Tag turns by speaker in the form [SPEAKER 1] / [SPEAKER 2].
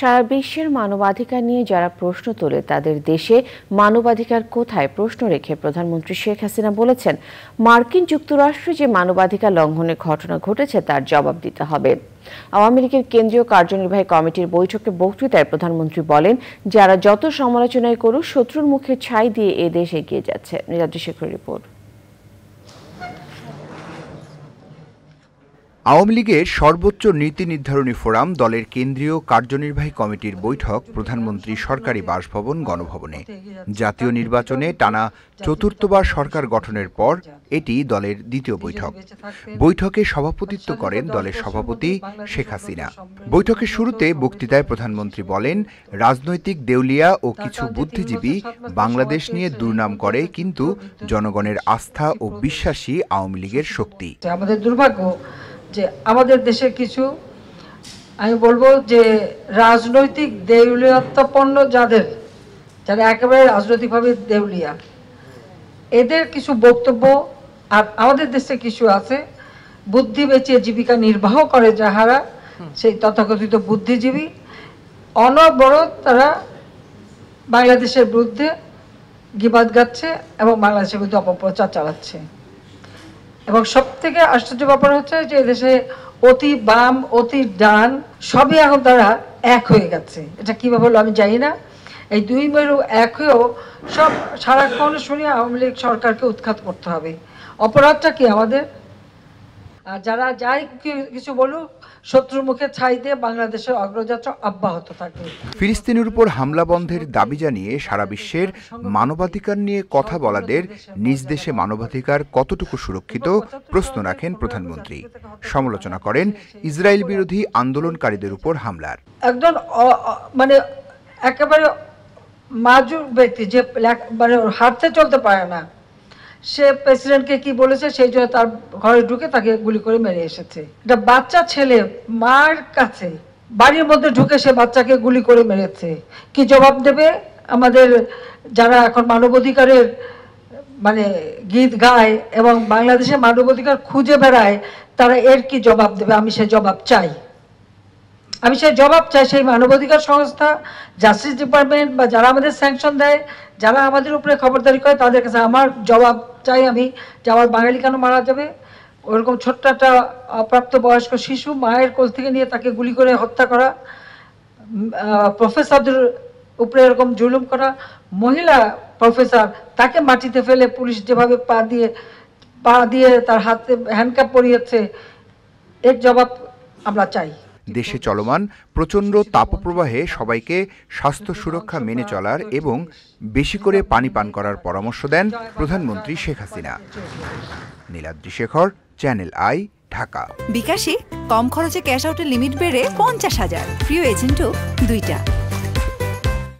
[SPEAKER 1] সারা বিশ্বের মানবাধিকার নিয়ে যারা প্রশ্ন তোলে তাদের দেশে মানবাধিকার কোথায় প্রশ্ন রেখে প্রধানমন্ত্রী শেখ হাসিনা বলেছেন মার্কিন যুক্তরাষ্ট্রে যে মানবাধিকার লঙ্ঘনের ঘটনা ঘটেছে তার জবাব দিতে হবে আওয়ামী লীগের কেন্দ্রীয় কার্যনির্বাহী কমিটির বৈঠকে বক্তৃতায় প্রধানমন্ত্রী বলেন যারা যত সমালোচনায় করুক শত্রুর মুখে ছাই দিয়ে এ দেশ এগিয়ে যাচ্ছে নীলাদ্রি শেখর রিপোর্ট
[SPEAKER 2] আওয়ামী লীগের সর্বোচ্চ নীতি নির্ধারণী ফোরাম দলের কেন্দ্রীয় কার্যনির্বাহী কমিটির বৈঠক প্রধানমন্ত্রী সরকারি বাসভবন গণভবনে জাতীয় নির্বাচনে টানা চতুর্থবার সরকার গঠনের পর এটি দলের দ্বিতীয় বৈঠক বৈঠকে সভাপতিত্ব করেন দলের সভাপতি শেখ হাসিনা বৈঠকের শুরুতে বক্তৃতায় প্রধানমন্ত্রী বলেন রাজনৈতিক দেউলিয়া ও কিছু বুদ্ধিজীবী বাংলাদেশ নিয়ে দুর্নাম করে কিন্তু জনগণের আস্থা ও বিশ্বাসী আওয়ামী লীগের শক্তি
[SPEAKER 3] আমাদের দুর্ভাগ্য যে আমাদের দেশে কিছু আমি বলবো যে রাজনৈতিক দেউলিয়ত্বপন্ন যাদের যারা একেবারে রাজনৈতিকভাবে দেউলিয়া এদের কিছু বক্তব্য আর আমাদের দেশে কিছু আছে বুদ্ধি বেঁচে জীবিকা নির্বাহ করে যাহারা সেই তথাকথিত বুদ্ধিজীবী অনবরত তারা বাংলাদেশের বিরুদ্ধে গিবাদ গাচ্ছে এবং বাংলাদেশের বিরুদ্ধে অপপ্রচার চালাচ্ছে এবং সব থেকে আশ্চর্য ব্যাপার হচ্ছে যে দেশে অতি বাম অতি ডান সবই এখন তারা এক হয়ে গেছে এটা কিভাবে হলো আমি জানি না এই দুই মেরু এক হয়েও সব সারাক্ষণ শুনে আওয়ামী লীগ সরকারকে উৎখাত করতে হবে অপরাধটা কি আমাদের আর যারা যাই কিছু বলুক শত্রুর মুখে ছাই দিয়ে বাংলাদেশের অগ্রযাত্রা অব্যাহত থাকবে
[SPEAKER 2] ফিলিস্তিনের উপর হামলা বন্ধের দাবি জানিয়ে সারা বিশ্বের মানবাধিকার নিয়ে কথা বলাদের নিজ দেশে মানবাধিকার কতটুকু সুরক্ষিত প্রশ্ন রাখেন প্রধানমন্ত্রী সমালোচনা করেন ইসরায়েল বিরোধী আন্দোলনকারীদের উপর হামলার
[SPEAKER 3] একজন মানে একেবারে মাজুর ব্যক্তি যে মানে হাঁটতে চলতে পারে না সে প্রেসিডেন্টকে কি বলেছে সেই জন্য তার ঘরে ঢুকে তাকে গুলি করে মেরে এসেছে এটা বাচ্চা ছেলে মার কাছে বাড়ির মধ্যে ঢুকে সে বাচ্চাকে গুলি করে মেরেছে কি জবাব দেবে আমাদের যারা এখন মানবাধিকারের মানে গীত গায় এবং বাংলাদেশে মানবাধিকার খুঁজে বেড়ায় তারা এর কি জবাব দেবে আমি সে জবাব চাই আমি সেই জবাব চাই সেই মানবাধিকার সংস্থা জাস্টিস ডিপার্টমেন্ট বা যারা আমাদের স্যাংশন দেয় যারা আমাদের উপরে খবরদারি করে তাদের কাছে আমার জবাব চাই আমি যে আমার বাঙালি কেন মারা যাবে ওরকম ছোট্ট একটা অপ্রাপ্ত বয়স্ক শিশু মায়ের কোল থেকে নিয়ে তাকে গুলি করে হত্যা করা প্রফেসরদের উপরে এরকম জুলুম করা মহিলা প্রফেসর তাকে মাটিতে ফেলে পুলিশ যেভাবে পা দিয়ে পা দিয়ে তার হাতে হ্যান্ডকাপ
[SPEAKER 2] পরিয়েছে এর জবাব আমরা চাই দেশে চলমান প্রচণ্ড তাপপ্রবাহে সবাইকে স্বাস্থ্য সুরক্ষা মেনে চলার এবং বেশি করে পানি পান করার পরামর্শ দেন প্রধানমন্ত্রী শেখ হাসিনা নীলাদ্রি শেখর চ্যানেল আই ঢাকা
[SPEAKER 3] বিকাশে কম খরচে ক্যাশ আউটের লিমিট বেড়ে পঞ্চাশ হাজার প্রিয় এজেন্টও দুইটা